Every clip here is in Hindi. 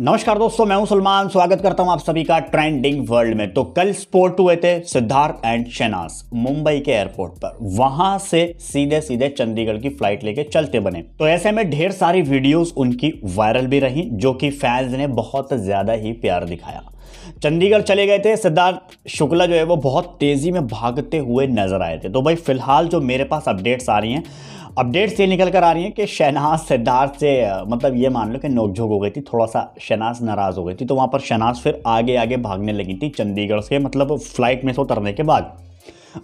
नमस्कार दोस्तों मैं हूं सलमान स्वागत करता हूं आप सभी का ट्रेंडिंग वर्ल्ड में तो कल स्पोर्ट हुए थे सिद्धार्थ एंड शहनाज मुंबई के एयरपोर्ट पर वहां से सीधे सीधे चंडीगढ़ की फ्लाइट लेके चलते बने तो ऐसे में ढेर सारी वीडियोस उनकी वायरल भी रही जो कि फैंस ने बहुत ज्यादा ही प्यार दिखाया चंडीगढ़ चले गए थे सिद्धार्थ शुक्ला जो है वो बहुत तेजी में भागते हुए नजर आए थे तो भाई फिलहाल जो मेरे पास अपडेट्स आ रही हैं अपडेट्स ये निकल कर आ रही हैं कि शहनाज सिद्धार्थ से मतलब ये मान लो कि नोकझोंक हो गई थी थोड़ा सा शहनाज नाराज़ हो गई थी तो वहाँ पर शहनाज फिर आगे आगे भागने लगी थी चंडीगढ़ से मतलब फ्लाइट में से उतरने के बाद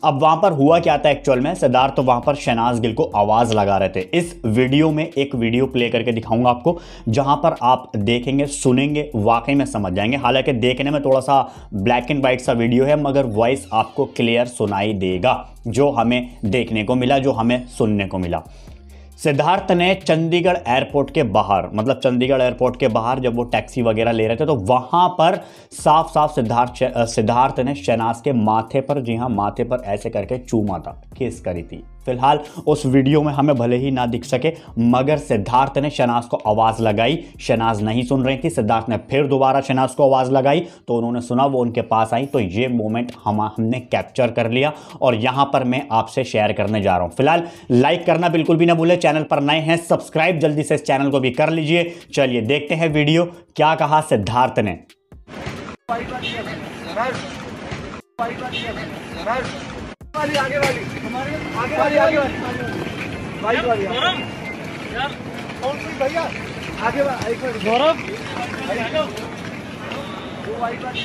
अब वहां पर हुआ क्या था एक्चुअल में सिद्धार्थ तो वहां पर शहनाज गिल को आवाज लगा रहे थे इस वीडियो में एक वीडियो प्ले करके दिखाऊंगा आपको जहां पर आप देखेंगे सुनेंगे वाकई में समझ जाएंगे हालांकि देखने में थोड़ा सा ब्लैक एंड व्हाइट सा वीडियो है मगर वॉइस आपको क्लियर सुनाई देगा जो हमें देखने को मिला जो हमें सुनने को मिला सिद्धार्थ ने चंडीगढ़ एयरपोर्ट के बाहर मतलब चंडीगढ़ एयरपोर्ट के बाहर जब वो टैक्सी वगैरह ले रहे थे तो वहां पर साफ साफ सिद्धार्थ सिद्धार्थ ने शहनाज के माथे पर जी हाँ माथे पर ऐसे करके चूमा था किस करी थी फिलहाल उस वीडियो में हमें भले ही ना दिख सके मगर सिद्धार्थ ने शनाज को आवाज़ लगाई शनाज नहीं सुन रही थी सिद्धार्थ ने फिर दोबारा शनाज को आवाज़ लगाई तो उन्होंने सुना वो उनके पास आई तो ये मोमेंट हम हमने कैप्चर कर लिया और यहां पर मैं आपसे शेयर करने जा रहा हूं फिलहाल लाइक करना बिल्कुल भी ना भूले चैनल पर नए हैं सब्सक्राइब जल्दी से इस चैनल को भी कर लीजिए चलिए देखते हैं वीडियो क्या कहा सिद्धार्थ ने वाली आगे वाली हमारे आगे वाली आगे वाली बाइक वाली यार कौन सी भैया आगे एक मिनट गौरव वो बाइक वाली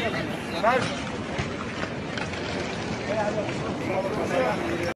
है